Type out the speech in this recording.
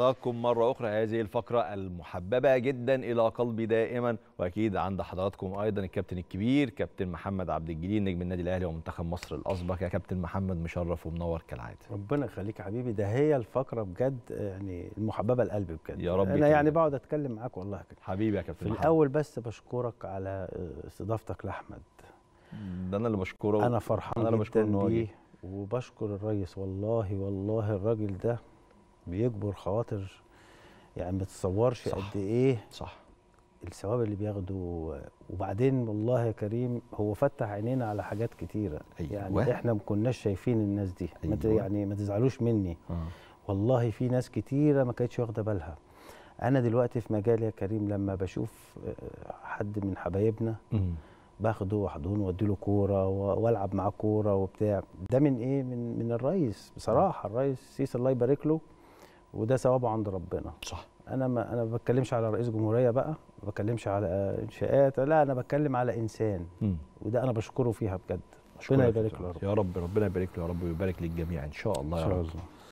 حضراتكم مرة أخرى هذه الفقرة المحببة جدا إلى قلبي دائما وأكيد عند حضراتكم أيضا الكابتن الكبير كابتن محمد عبد الجليل نجم النادي الأهلي ومنتخب مصر الأسبق يا كابتن محمد مشرف ومنور كالعادة ربنا يخليك يا حبيبي ده هي الفقرة بجد يعني المحببة لقلبي بجد يا رب أنا يعني بقعد أتكلم معاك والله كده حبيبي يا كابتن في محمد. الأول بس بشكرك على استضافتك لأحمد ده أنا اللي بشكره أنا فرحان أنا جدا بيه وبشكر الريس والله والله الراجل ده بيجبر خواطر يعني ما تتصورش قد ايه صح الثواب اللي بياخده وبعدين والله يا كريم هو فتح عينينا على حاجات كتيره أيوة. يعني احنا ما كناش شايفين الناس دي أيوة. ما يعني ما تزعلوش مني آه. والله في ناس كتيره ما كانتش واخده بالها انا دلوقتي في مجالي يا كريم لما بشوف آه، حد من حبايبنا باخده وادي واديله كوره والعب معاه كوره وبتاع ده من ايه من من الرئيس بصراحه آه. الرئيس سيس الله يبارك له وده ثوابه عند ربنا صح انا ما انا ما بتكلمش على رئيس جمهوريه بقى ما بتكلمش على انشاءات لا انا بتكلم على انسان م. وده انا بشكره فيها بجد ربنا يبارك له يا رب ربنا يبارك له يا رب ويبارك للجميع ان شاء الله يا رب